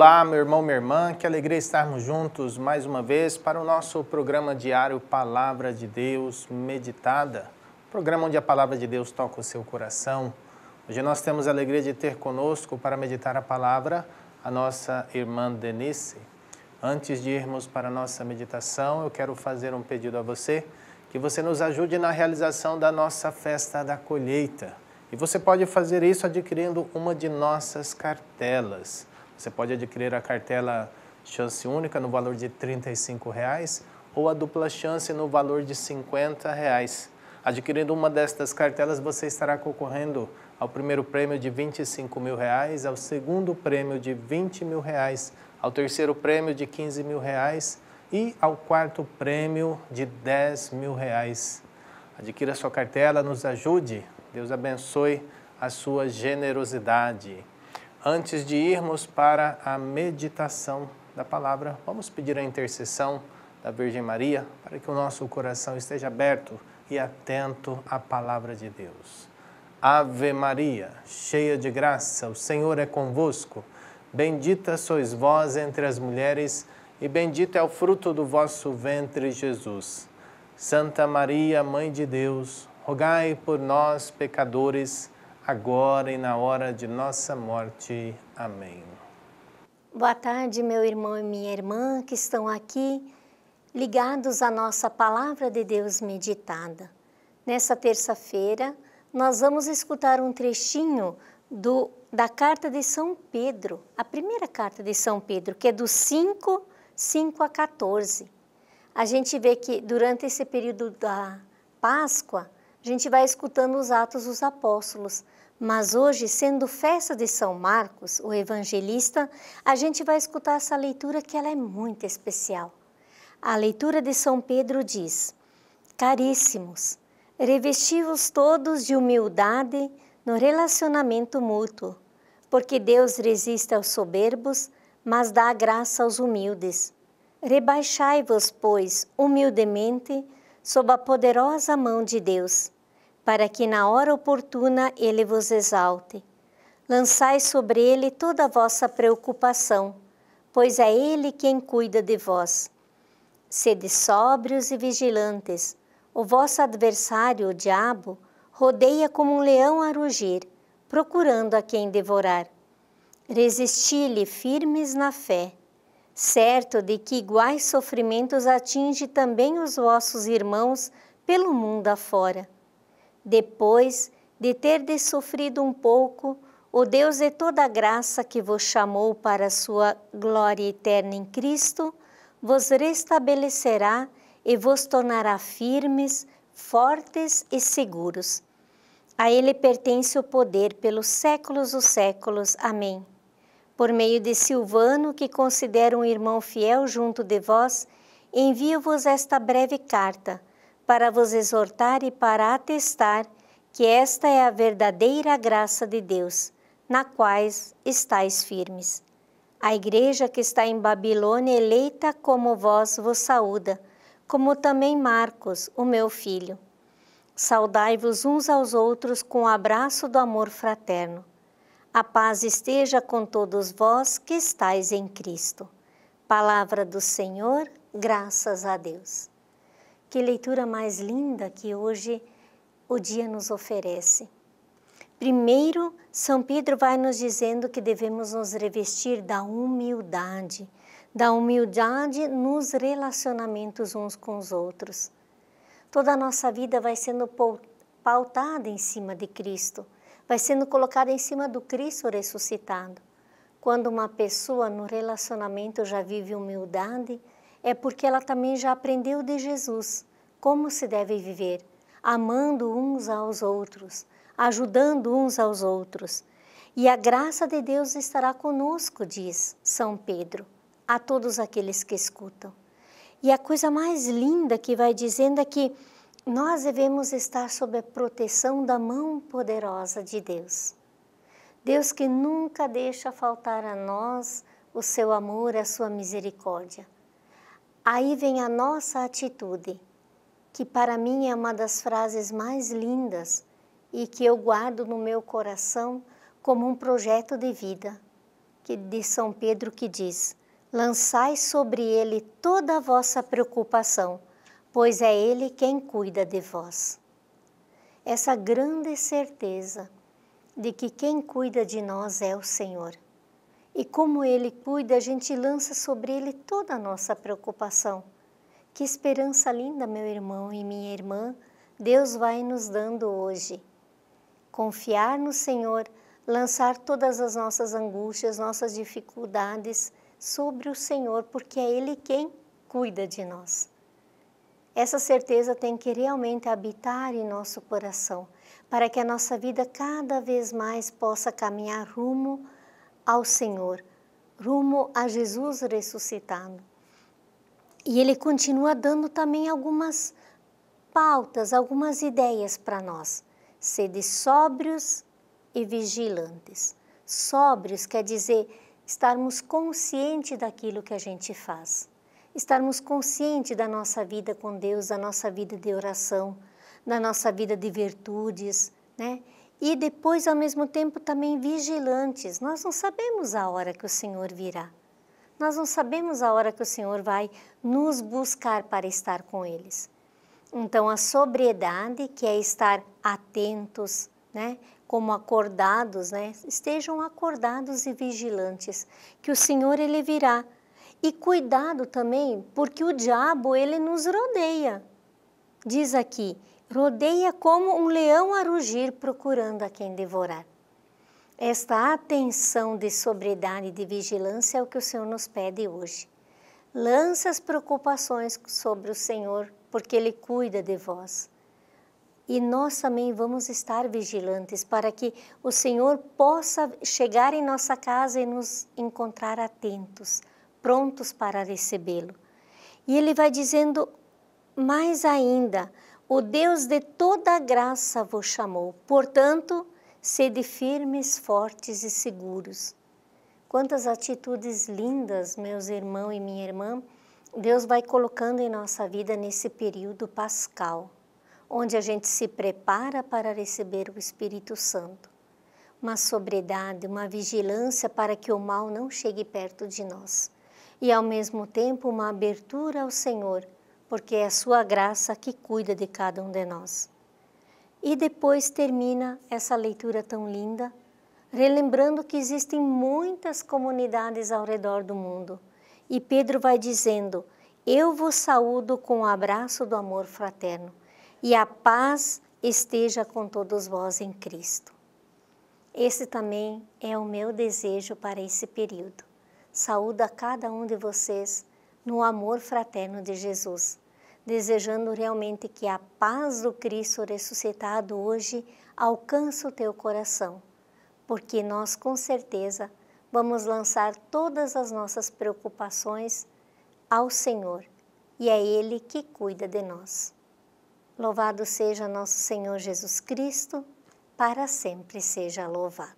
Olá, meu irmão, minha irmã, que alegria estarmos juntos mais uma vez para o nosso programa diário Palavra de Deus Meditada, programa onde a Palavra de Deus toca o seu coração. Hoje nós temos a alegria de ter conosco para meditar a palavra a nossa irmã Denise. Antes de irmos para a nossa meditação, eu quero fazer um pedido a você que você nos ajude na realização da nossa festa da colheita. E você pode fazer isso adquirindo uma de nossas cartelas. Você pode adquirir a cartela chance única no valor de R$ 35 reais, ou a dupla chance no valor de R$ 50. Reais. Adquirindo uma destas cartelas, você estará concorrendo ao primeiro prêmio de R$ 25 mil, reais, ao segundo prêmio de R$ 20 mil, reais, ao terceiro prêmio de R$ 15 mil reais, e ao quarto prêmio de 10 mil reais. Adquira sua cartela, nos ajude. Deus abençoe a sua generosidade. Antes de irmos para a meditação da palavra, vamos pedir a intercessão da Virgem Maria para que o nosso coração esteja aberto e atento à palavra de Deus. Ave Maria, cheia de graça, o Senhor é convosco. Bendita sois vós entre as mulheres, e bendito é o fruto do vosso ventre, Jesus. Santa Maria, Mãe de Deus, rogai por nós, pecadores, agora e na hora de nossa morte. Amém. Boa tarde, meu irmão e minha irmã que estão aqui ligados à nossa palavra de Deus meditada. Nessa terça-feira, nós vamos escutar um trechinho do, da carta de São Pedro, a primeira carta de São Pedro, que é do 5, 5 a 14. A gente vê que durante esse período da Páscoa, a gente vai escutando os Atos dos Apóstolos. Mas hoje, sendo festa de São Marcos, o evangelista, a gente vai escutar essa leitura que ela é muito especial. A leitura de São Pedro diz: Caríssimos, revesti-vos todos de humildade no relacionamento mútuo, porque Deus resiste aos soberbos, mas dá graça aos humildes. Rebaixai-vos, pois, humildemente sob a poderosa mão de Deus, para que na hora oportuna ele vos exalte. Lançai sobre ele toda a vossa preocupação, pois é ele quem cuida de vós. Sede sóbrios e vigilantes. O vosso adversário, o diabo, rodeia como um leão a rugir, procurando a quem devorar. Resisti-lhe firmes na fé certo de que iguais sofrimentos atinge também os vossos irmãos pelo mundo afora. Depois de terdes sofrido um pouco, o Deus de toda graça que vos chamou para a sua glória eterna em Cristo, vos restabelecerá e vos tornará firmes, fortes e seguros. A Ele pertence o poder pelos séculos dos séculos. Amém. Por meio de Silvano, que considero um irmão fiel junto de vós, envio-vos esta breve carta, para vos exortar e para atestar que esta é a verdadeira graça de Deus, na quais estáis firmes. A igreja que está em Babilônia, eleita como vós, vos saúda, como também Marcos, o meu filho. Saudai-vos uns aos outros com o um abraço do amor fraterno. A paz esteja com todos vós que estáis em Cristo. Palavra do Senhor, graças a Deus. Que leitura mais linda que hoje o dia nos oferece. Primeiro, São Pedro vai nos dizendo que devemos nos revestir da humildade, da humildade nos relacionamentos uns com os outros. Toda a nossa vida vai sendo pautada em cima de Cristo vai sendo colocada em cima do Cristo ressuscitado. Quando uma pessoa no relacionamento já vive humildade, é porque ela também já aprendeu de Jesus como se deve viver, amando uns aos outros, ajudando uns aos outros. E a graça de Deus estará conosco, diz São Pedro, a todos aqueles que escutam. E a coisa mais linda que vai dizendo é que nós devemos estar sob a proteção da mão poderosa de Deus. Deus que nunca deixa faltar a nós o seu amor, a sua misericórdia. Aí vem a nossa atitude, que para mim é uma das frases mais lindas e que eu guardo no meu coração como um projeto de vida, que de São Pedro que diz: "Lançai sobre ele toda a vossa preocupação, pois é Ele quem cuida de vós. Essa grande certeza de que quem cuida de nós é o Senhor. E como Ele cuida, a gente lança sobre Ele toda a nossa preocupação. Que esperança linda, meu irmão e minha irmã, Deus vai nos dando hoje. Confiar no Senhor, lançar todas as nossas angústias, nossas dificuldades sobre o Senhor, porque é Ele quem cuida de nós. Essa certeza tem que realmente habitar em nosso coração, para que a nossa vida cada vez mais possa caminhar rumo ao Senhor, rumo a Jesus ressuscitado. E ele continua dando também algumas pautas, algumas ideias para nós. Sede sóbrios e vigilantes. Sóbrios quer dizer estarmos conscientes daquilo que a gente faz estarmos conscientes da nossa vida com Deus, da nossa vida de oração, da nossa vida de virtudes, né? E depois, ao mesmo tempo, também vigilantes. Nós não sabemos a hora que o Senhor virá. Nós não sabemos a hora que o Senhor vai nos buscar para estar com eles. Então, a sobriedade, que é estar atentos, né? como acordados, né? estejam acordados e vigilantes, que o Senhor ele virá e cuidado também, porque o diabo ele nos rodeia. Diz aqui, rodeia como um leão a rugir procurando a quem devorar. Esta atenção de sobriedade e de vigilância é o que o Senhor nos pede hoje. Lança as preocupações sobre o Senhor, porque Ele cuida de vós. E nós também vamos estar vigilantes para que o Senhor possa chegar em nossa casa e nos encontrar atentos prontos para recebê-lo. E ele vai dizendo mais ainda: o Deus de toda graça vos chamou, portanto, sede firmes, fortes e seguros. Quantas atitudes lindas, meus irmãos e minha irmã, Deus vai colocando em nossa vida nesse período pascal, onde a gente se prepara para receber o Espírito Santo. Uma sobriedade, uma vigilância para que o mal não chegue perto de nós e ao mesmo tempo uma abertura ao Senhor, porque é a sua graça que cuida de cada um de nós. E depois termina essa leitura tão linda, relembrando que existem muitas comunidades ao redor do mundo. E Pedro vai dizendo: Eu vos saúdo com o abraço do amor fraterno, e a paz esteja com todos vós em Cristo. Esse também é o meu desejo para esse período saúdo a cada um de vocês no amor fraterno de Jesus, desejando realmente que a paz do Cristo ressuscitado hoje alcance o teu coração, porque nós com certeza vamos lançar todas as nossas preocupações ao Senhor e é Ele que cuida de nós. Louvado seja nosso Senhor Jesus Cristo, para sempre seja louvado.